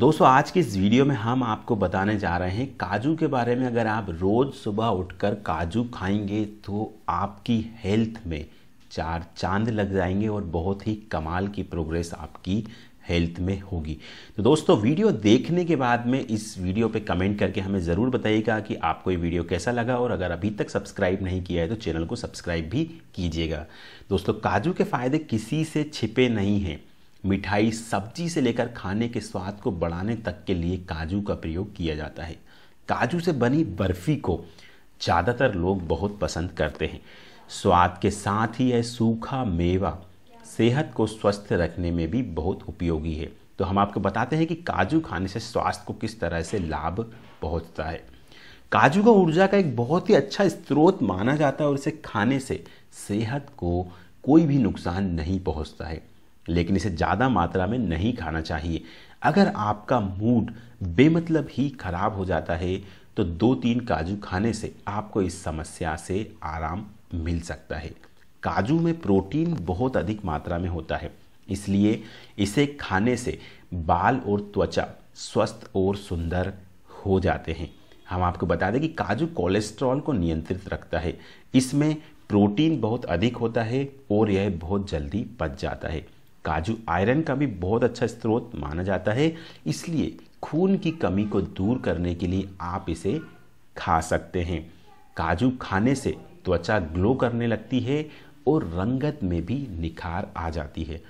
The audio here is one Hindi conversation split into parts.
दोस्तों आज की इस वीडियो में हम आपको बताने जा रहे हैं काजू के बारे में अगर आप रोज़ सुबह उठकर काजू खाएंगे तो आपकी हेल्थ में चार चांद लग जाएंगे और बहुत ही कमाल की प्रोग्रेस आपकी हेल्थ में होगी तो दोस्तों वीडियो देखने के बाद में इस वीडियो पे कमेंट करके हमें ज़रूर बताइएगा कि आपको ये वीडियो कैसा लगा और अगर अभी तक सब्सक्राइब नहीं किया है तो चैनल को सब्सक्राइब भी कीजिएगा दोस्तों काजू के फ़ायदे किसी से छिपे नहीं हैं मिठाई सब्जी से लेकर खाने के स्वाद को बढ़ाने तक के लिए काजू का प्रयोग किया जाता है काजू से बनी बर्फ़ी को ज़्यादातर लोग बहुत पसंद करते हैं स्वाद के साथ ही यह सूखा मेवा सेहत को स्वस्थ रखने में भी बहुत उपयोगी है तो हम आपको बताते हैं कि काजू खाने से स्वास्थ्य को किस तरह से लाभ पहुंचता है काजू का ऊर्जा का एक बहुत ही अच्छा स्रोत माना जाता है और इसे खाने से सेहत को कोई भी नुकसान नहीं पहुंचता है लेकिन इसे ज़्यादा मात्रा में नहीं खाना चाहिए अगर आपका मूड बेमतलब ही खराब हो जाता है तो दो तीन काजू खाने से आपको इस समस्या से आराम मिल सकता है काजू में प्रोटीन बहुत अधिक मात्रा में होता है इसलिए इसे खाने से बाल और त्वचा स्वस्थ और सुंदर हो जाते हैं हम आपको बता दें कि काजू कोलेस्ट्रॉल को नियंत्रित रखता है इसमें प्रोटीन बहुत अधिक होता है और यह बहुत जल्दी पच जाता है काजू आयरन का भी बहुत अच्छा स्रोत माना जाता है इसलिए खून की कमी को दूर करने के लिए आप इसे खा सकते हैं काजू खाने से त्वचा ग्लो करने लगती है और रंगत में भी निखार आ जाती है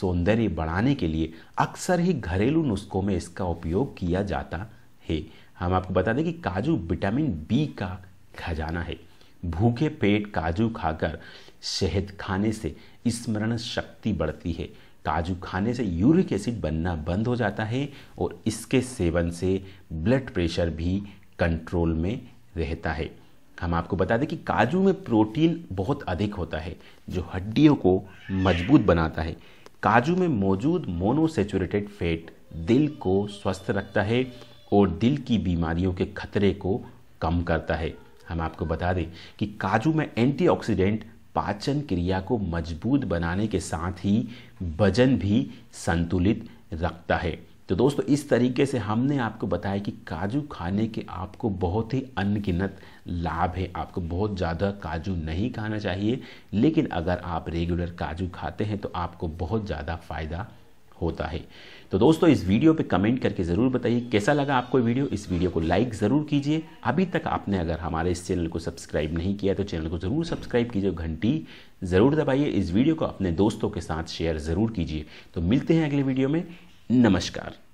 सौंदर्य बढ़ाने के लिए अक्सर ही घरेलू नुस्खों में इसका उपयोग किया जाता है हम आपको बता दें कि काजू विटामिन बी का खजाना है भूखे पेट काजू खाकर शहद खाने से स्मरण शक्ति बढ़ती है काजू खाने से यूरिक एसिड बनना बंद हो जाता है और इसके सेवन से ब्लड प्रेशर भी कंट्रोल में रहता है हम आपको बता दें कि काजू में प्रोटीन बहुत अधिक होता है जो हड्डियों को मजबूत बनाता है काजू में मौजूद मोनोसेचुरेटेड फैट दिल को स्वस्थ रखता है और दिल की बीमारियों के खतरे को कम करता है हम आपको बता दें कि काजू में एंटीऑक्सीडेंट पाचन क्रिया को मजबूत बनाने के साथ ही वजन भी संतुलित रखता है तो दोस्तों इस तरीके से हमने आपको बताया कि काजू खाने के आपको बहुत ही अनगिनत लाभ है आपको बहुत ज़्यादा काजू नहीं खाना चाहिए लेकिन अगर आप रेगुलर काजू खाते हैं तो आपको बहुत ज़्यादा फ़ायदा होता है तो दोस्तों इस वीडियो पे कमेंट करके ज़रूर बताइए कैसा लगा आपको वीडियो इस वीडियो को लाइक ज़रूर कीजिए अभी तक आपने अगर हमारे इस चैनल को सब्सक्राइब नहीं किया तो चैनल को ज़रूर सब्सक्राइब कीजिए घंटी ज़रूर दबाइए इस वीडियो को अपने दोस्तों के साथ शेयर ज़रूर कीजिए तो मिलते हैं अगले वीडियो में नमस्कार